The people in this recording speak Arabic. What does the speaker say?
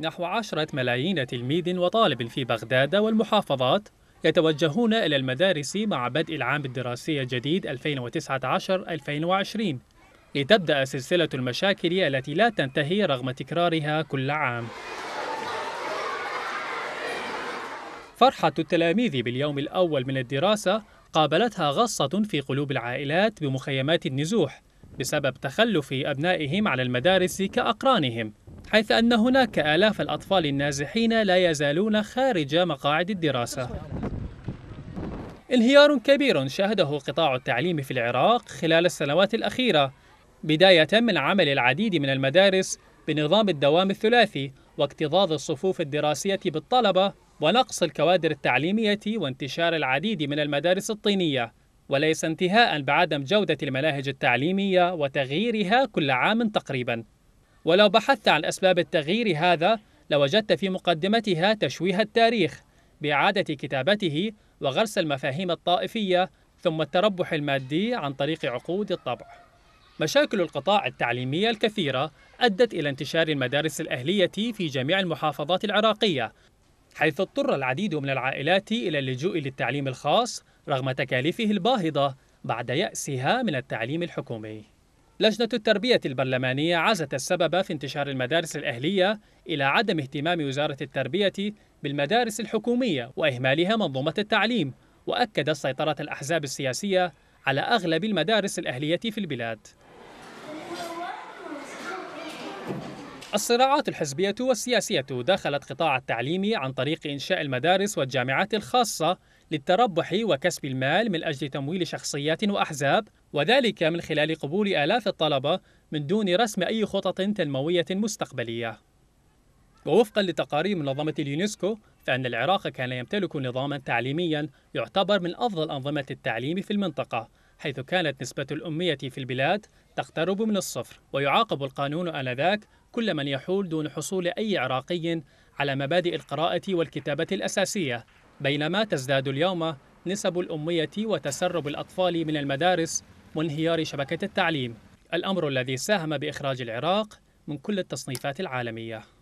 نحو عشرة ملايين تلميذ وطالب في بغداد والمحافظات يتوجهون إلى المدارس مع بدء العام الدراسي الجديد 2019-2020 لتبدأ سلسلة المشاكل التي لا تنتهي رغم تكرارها كل عام فرحة التلاميذ باليوم الأول من الدراسة قابلتها غصة في قلوب العائلات بمخيمات النزوح بسبب تخلف أبنائهم على المدارس كأقرانهم حيث أن هناك آلاف الأطفال النازحين لا يزالون خارج مقاعد الدراسة انهيار كبير شهده قطاع التعليم في العراق خلال السنوات الأخيرة بداية من عمل العديد من المدارس بنظام الدوام الثلاثي واكتظاظ الصفوف الدراسية بالطلبة ونقص الكوادر التعليمية وانتشار العديد من المدارس الطينية وليس انتهاء بعدم جودة المناهج التعليمية وتغييرها كل عام تقريباً ولو بحثت عن أسباب التغيير هذا لوجدت في مقدمتها تشويه التاريخ بإعادة كتابته وغرس المفاهيم الطائفية ثم التربح المادي عن طريق عقود الطبع. مشاكل القطاع التعليمية الكثيرة أدت إلى انتشار المدارس الأهلية في جميع المحافظات العراقية، حيث اضطر العديد من العائلات إلى اللجوء للتعليم الخاص رغم تكاليفه الباهظة بعد يأسها من التعليم الحكومي. لجنة التربية البرلمانية عزت السبب في انتشار المدارس الأهلية إلى عدم اهتمام وزارة التربية بالمدارس الحكومية وإهمالها منظومة التعليم وأكد سيطرة الأحزاب السياسية على أغلب المدارس الأهلية في البلاد الصراعات الحزبية والسياسية دخلت قطاع التعليم عن طريق إنشاء المدارس والجامعات الخاصة للتربح وكسب المال من أجل تمويل شخصيات وأحزاب وذلك من خلال قبول آلاف الطلبة من دون رسم أي خطط تنموية مستقبلية ووفقا لتقارير منظمة اليونسكو فإن العراق كان يمتلك نظاما تعليميا يعتبر من أفضل أنظمة التعليم في المنطقة حيث كانت نسبة الأمية في البلاد تقترب من الصفر ويعاقب القانون آنذاك كل من يحول دون حصول أي عراقي على مبادئ القراءة والكتابة الأساسية بينما تزداد اليوم نسب الأمية وتسرب الأطفال من المدارس وانهيار شبكة التعليم الأمر الذي ساهم بإخراج العراق من كل التصنيفات العالمية